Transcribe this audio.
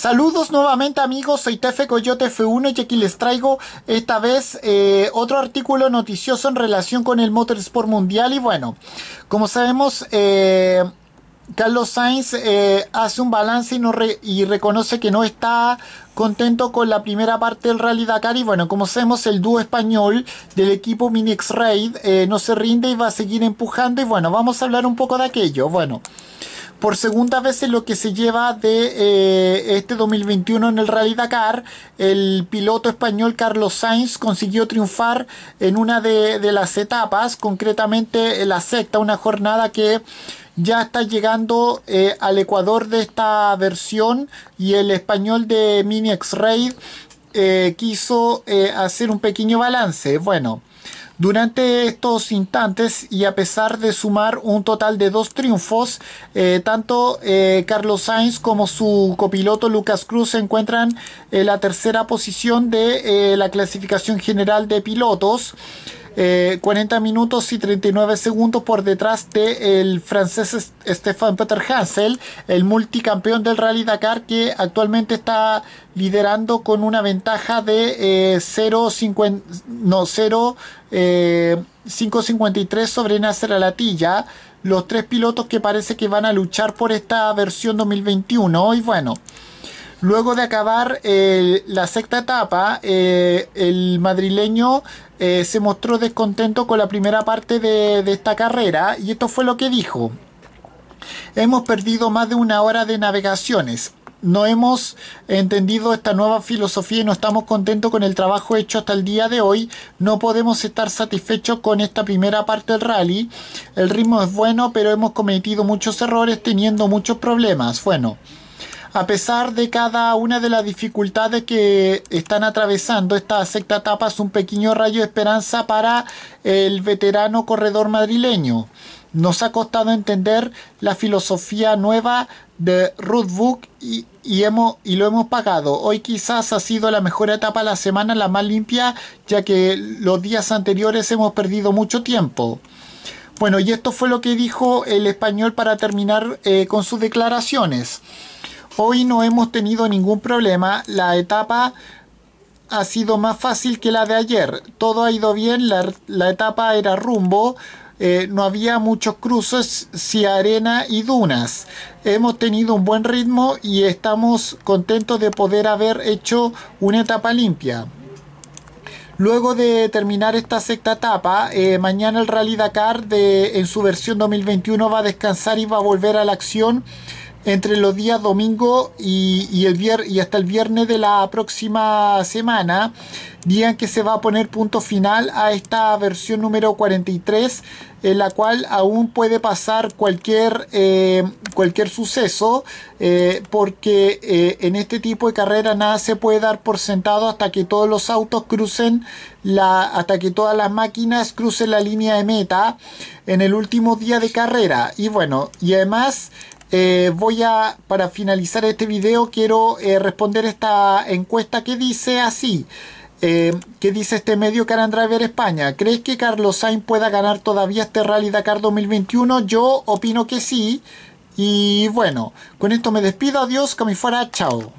Saludos nuevamente amigos, soy Tefe Coyote F1 y aquí les traigo esta vez eh, otro artículo noticioso en relación con el Motorsport Mundial y bueno, como sabemos... Eh, Carlos Sainz eh, hace un balance y, reconoce que no está contento con la primera parte del Rally Dakar y bueno, como sabemos el dúo español del equipo Minix Raid no se rinde y va a seguir empujando y bueno, vamos a hablar un poco de aquello. Bueno, por segunda vez en lo que se lleva de eh, este 2021 en el Rally Dakar. El piloto español Carlos Sainz consiguió triunfar en una de, las etapas, concretamente la sexta, una jornada que ya está llegando eh, al Ecuador de esta versión y el español de Mini x raid eh, quiso hacer un pequeño balance. Bueno. Durante estos instantes y a pesar de sumar un total de dos triunfos, eh, tanto eh, Carlos Sainz como su copiloto Lucas Cruz se encuentran en la tercera posición de eh, la clasificación general de pilotos. 40 eh, minutos y 39 segundos por detrás del francés Stefan Peter Hansel, el multicampeón del Rally Dakar que actualmente está liderando con una ventaja de eh, 0,53 no, 0, eh, sobre Nasser Alatilla. Los tres pilotos que parece que van a luchar por esta versión 2021. Y bueno, Luego de acabar la sexta etapa, eh, el madrileño eh, se mostró descontento con la primera parte de, de esta carrera y esto fue lo que dijo. Hemos perdido más de una hora de navegaciones no hemos entendido esta nueva filosofía y no estamos contentos con el trabajo hecho hasta el día de hoy. No podemos estar satisfechos con esta primera parte del rally. El ritmo es bueno, pero hemos cometido muchos errores teniendo muchos problemas. Bueno a pesar de cada una de las dificultades que están atravesando esta sexta etapa, es un pequeño rayo de esperanza para el veterano corredor madrileño. Nos ha costado entender la filosofía nueva de Ruth Book y, hemos, y lo hemos pagado. Hoy quizás ha sido la mejor etapa de la semana, la más limpia, ya que los días anteriores hemos perdido mucho tiempo. Bueno, y esto fue lo que dijo el español para terminar eh, con sus declaraciones. Hoy no hemos tenido ningún problema, la etapa ha sido más fácil que la de ayer, todo ha ido bien, la, etapa era rumbo, eh, no había muchos cruces, si arena y dunas. Hemos tenido un buen ritmo y estamos contentos de poder haber hecho una etapa limpia. Luego de terminar esta sexta etapa, eh, mañana el Rally Dakar de, en su versión 2021 va a descansar y va a volver a la acción entre los días domingo y, el y hasta el viernes de la próxima semana, día que se va a poner punto final a esta versión número 43, en la cual aún puede pasar cualquier, eh, cualquier suceso, eh, porque eh, en este tipo de carrera nada se puede dar por sentado hasta que todos los autos crucen, la, hasta que todas las máquinas crucen la línea de meta en el último día de carrera. Y bueno, y además... Eh, voy a, para finalizar este video, quiero eh, responder esta encuesta que dice así. Eh, que dice este medio Caran Driver España? ¿Crees que Carlos Sainz pueda ganar todavía este Rally Dakar 2021? Yo opino que sí. Y bueno, con esto me despido. Adiós, que me fuera. Chao.